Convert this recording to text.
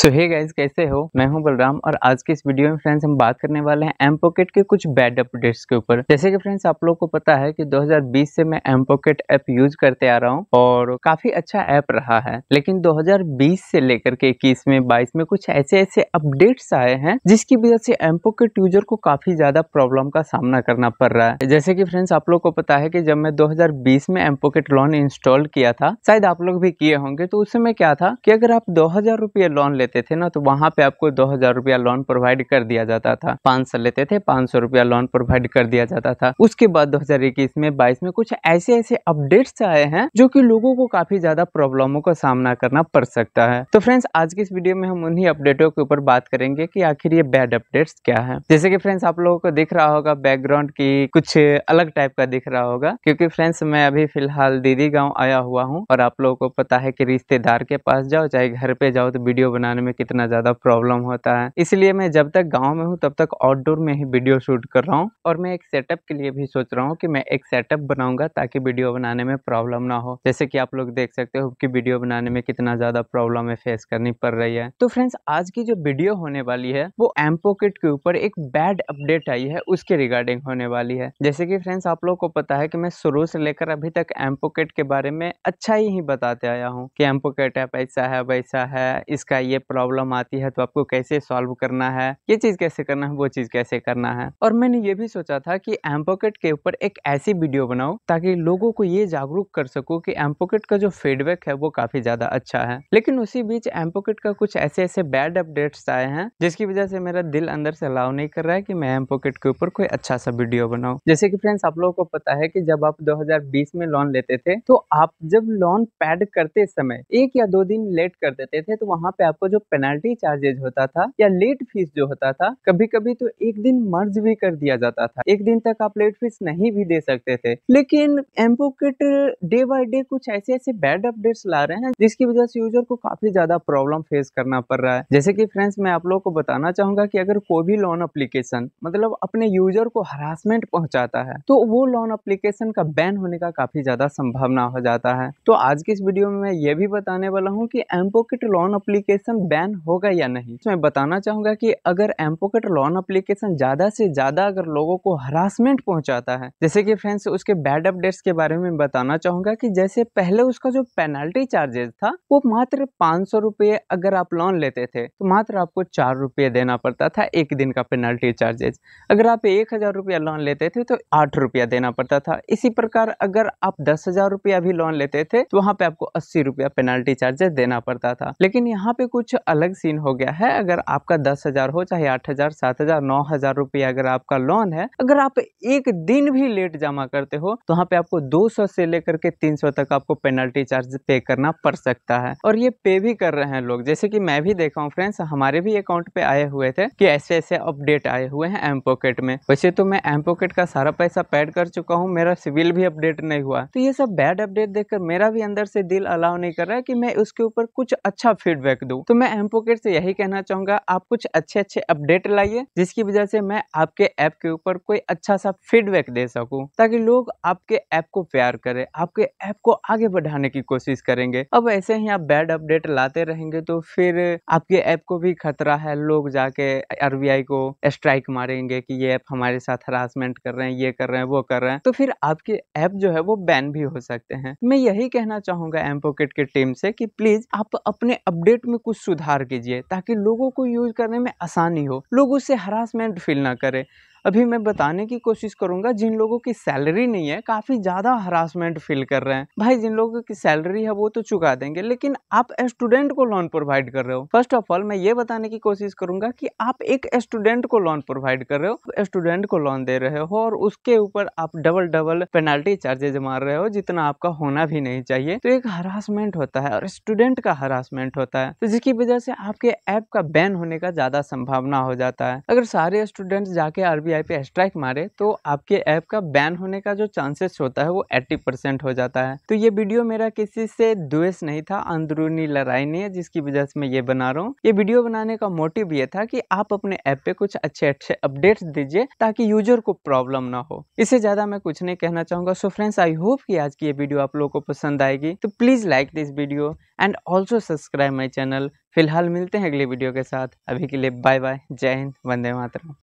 सो hey guys कैसे हो मैं हूं बलराम और आज के इस वीडियो में फ्रेंड्स हम बात करने वाले हैं एम पॉकेट के कुछ बैड अपडेट्स के ऊपर जैसे कि फ्रेंड्स आप लोगों को पता है कि 2020 से मैं एम पॉकेट ऐप यूज करते आ रहा हूं और काफी अच्छा ऐप रहा है लेकिन 2020 से लेकर के इक्कीस में बाईस में कुछ ऐसे ऐसे अपडेट्स आए हैं जिसकी वजह से एम पॉकेट यूजर को काफी ज्यादा प्रॉब्लम का सामना करना पड़ रहा है जैसे की फ्रेंड्स आप लोग को पता है की जब मैं दो में एम पॉकेट लोन इंस्टॉल किया था शायद आप लोग भी किए होंगे तो उस समय क्या था की अगर आप दो हजार लोन ले लेते थे ना तो वहाँ पे आपको दो हजार रुपया लोन प्रोवाइड कर दिया जाता था पाँच सौ लेते थे पाँच सौ रुपया लोन प्रोवाइड कर दिया जाता था उसके बाद दो हजार इक्कीस में बाईस में कुछ ऐसे ऐसे अपडेट्स आए हैं जो की लोगों को काफी ज्यादा प्रॉब्लमों का सामना करना पड़ सकता है तो फ्रेंड्स आज की इस वीडियो में हम उन्हीं अपडेटों के ऊपर बात करेंगे की आखिर ये बैड अपडेट्स क्या है जैसे की फ्रेंड्स आप लोगों को दिख रहा होगा बैकग्राउंड की कुछ अलग टाइप का दिख रहा होगा क्योंकि फ्रेंड्स मैं अभी फिलहाल दीदी गाँव आया हुआ हूँ और आप लोगों को पता है की रिश्तेदार के पास जाओ चाहे घर पे जाओ तो वीडियो बनाने जाने में कितना ज़्यादा प्रॉब्लम होता है इसलिए मैं जब तक गाँव में हूँ तब तक आउटडोर में ही वीडियो शूट कर रहा हूँ और मैं एक सेटअप के लिए भी सोच रहा हूँ कि मैं एक सेटअप बनाऊंगा ताकि वीडियो बनाने में प्रॉब्लम ना हो जैसे कि आप लोग देख सकते हो कि वीडियो बनाने में कितना ज़्यादा प्रॉब्लम है फेस करनी पड़ रही है तो फ्रेंड्स आज की जो वीडियो होने वाली है वो एम्पो किट के ऊपर एक बैड अपडेट आई है उसके रिगार्डिंग होने वाली है जैसे कि फ्रेंड्स आप लोग को पता है कि मैं शुरू से लेकर अभी तक एम्पो किट के बारे में अच्छा ही, ही बताते आया हूँ कि किट ऐप ऐसा है वैसा है इसका ये प्रॉब्लम आती है तो आपको कैसे सॉल्व करना है ये चीज़ कैसे करना है वो चीज़ कैसे करना है और मैंने ये भी सोचा था कि एम्पोकेट के ऊपर एक ऐसी वीडियो बनाओ ताकि लोगों को ये जागरूक कर सकूँ कि एम्पोकेट का जो फीडबैक है वो काफ़ी ज़्यादा अच्छा है लेकिन उसी बीच एम्पोकेट का कुछ ऐसे ऐसे बैड अपडेट्स आए हैं जिसकी वजह से मेरा दिल अंदर से अलाव नहीं कर रहा है कि मैं एम्पोकेट के ऊपर कोई अच्छा सा वीडियो बनाऊ जैसे की फ्रेंड्स आप लोगों को पता है की जब आप दो में लोन लेते थे तो आप जब लोन पैड करते समय एक या दो दिन लेट कर देते थे तो वहाँ पे आपको को जो पेनल्टी चार्जेज होता था या लेट फीस जो होता था कभी कभी तो एक दिन मर्ज भी कर दिया जाता था एक दिन तक आप लेट फीस नहीं भी दे सकते थे लेकिन एम्पोकेट डे बाय डे कुछ ऐसे ऐसे बैड अपडेट्स ला रहे हैं जिसकी वजह से यूजर को काफी ज्यादा प्रॉब्लम फेस करना पड़ रहा है जैसे कि फ्रेंड्स मैं आप लोगों को बताना चाहूंगा कि अगर कोई भी लोन अप्लीकेशन मतलब अपने यूजर को हरासमेंट पहुंचाता है तो वो लोन अप्लीकेशन का बैन होने का काफी ज्यादा संभावना हो जाता है तो आज की इस वीडियो में मैं ये भी बताने वाला हूँ की mPokket loan application application ban होगा या नहीं तो मैं बताना चाहूंगा कि अगर एम्पोकेट लोन एप्लीकेशन ज़्यादा से ज़्यादा अगर लोगों को हरासमेंट पहुंचाता है जैसे कि फ्रेंड्स उसके बैड अपडेट्स के बारे में बताना चाहूंगा कि जैसे पहले उसका जो पेनल्टी चार्जेस था वो मात्र पांच अगर आप लोन लेते थे तो मात्र आपको चार रुपये देना पड़ता था एक दिन का पेनल्टी चार्जेज अगर आप एक हज़ार रुपया लोन लेते थे तो आठ रुपया देना पड़ता था इसी प्रकार अगर आप दस हज़ार रुपया भी लोन लेते थे तो वहां पे आपको अस्सी रुपया पेनल्टी चार्जेस देना पड़ता था लेकिन यहाँ पे कुछ कुछ अलग सीन हो गया है अगर आपका दस हजार हो चाहे आठ हजार सात हजार नौ हजार रुपया अगर आपका लोन है अगर आप एक दिन भी लेट जमा करते हो तो वहाँ पे आपको दो सौ से लेकर के तीन सौ तक आपको पेनल्टी चार्ज पे करना पड़ सकता है और ये पे भी कर रहे हैं लोग जैसे की मैं भी देखा हूँ फ्रेंड्स हमारे भी अकाउंट पे आए हुए थे की ऐसे ऐसे अपडेट आए हुए हैं एम पॉकेट में वैसे तो मैं एम पॉकेट का सारा पैसा पैड कर चुका हूँ मेरा सिविल भी अपडेट नहीं हुआ तो ये सब बैड अपडेट देखकर मेरा भी अंदर से दिल अलाउ नहीं कर रहा है कि मैं उसके ऊपर कुछ अच्छा फीडबैक दूं तो मैं एम पॉकेट से यही कहना चाहूंगा आप कुछ अच्छे अच्छे अपडेट लाइए जिसकी वजह से मैं आपके ऐप के ऊपर कोई अच्छा सा फीडबैक दे सकूँ ताकि लोग आपके ऐप को प्यार करें आपके ऐप को आगे बढ़ाने की कोशिश करेंगे अब ऐसे ही आप बैड अपडेट लाते रहेंगे तो फिर आपके ऐप को भी खतरा है लोग जाके आर को स्ट्राइक मारेंगे की ये ऐप हमारे साथ हरासमेंट कर रहे हैं ये कर रहे हैं वो कर रहे हैं तो फिर आपके ऐप जो है वो बैन भी हो सकते हैं मैं यही कहना चाहूंगा एम पॉकेट की टीम से कि प्लीज आप अपने अपडेट में कुछ सुधार कीजिए ताकि लोगों को यूज़ करने में आसानी हो लोग उससे हरासमेंट फील ना करें अभी मैं बताने की कोशिश करूंगा जिन लोगों की सैलरी नहीं है काफ़ी ज़्यादा हरासमेंट फील कर रहे हैं भाई जिन लोगों की सैलरी है वो तो चुका देंगे लेकिन आप स्टूडेंट को लोन प्रोवाइड कर रहे हो फर्स्ट ऑफ ऑल मैं ये बताने की कोशिश करूंगा कि आप एक स्टूडेंट को लोन प्रोवाइड कर रहे हो स्टूडेंट को लोन दे रहे हो और उसके ऊपर आप डबल डबल पेनाल्टी चार्जेज मार रहे हो जितना आपका होना भी नहीं चाहिए तो एक हरासमेंट होता है और स्टूडेंट का हरासमेंट होता है तो जिसकी वजह से आपके ऐप का बैन होने का ज्यादा संभावना हो जाता है अगर सारे स्टूडेंट्स जाके आरबीआई आई वीआईपी स्ट्राइक मारे तो आपके ऐप का बैन होने का जो चांसेस होता है वो 80 परसेंट हो जाता है तो ये वीडियो मेरा किसी से द्वेष नहीं था अंदरूनी लड़ाई नहीं है जिसकी वजह से मैं ये बना रहा हूँ ये वीडियो बनाने का मोटिव ये था कि आप अपने ऐप पे कुछ अच्छे अच्छे अपडेट दीजिए ताकि यूजर को प्रॉब्लम ना हो इससे ज़्यादा मैं कुछ नहीं कहना चाहूंगा सो फ्रेंड्स आई होप की आज की ये वीडियो आप लोगों को पसंद आएगी तो please like this video and also subscribe my channel फिलहाल मिलते हैं अगले वीडियो के साथ अभी के लिए बाय बाय जय हिंद वंदे मातरम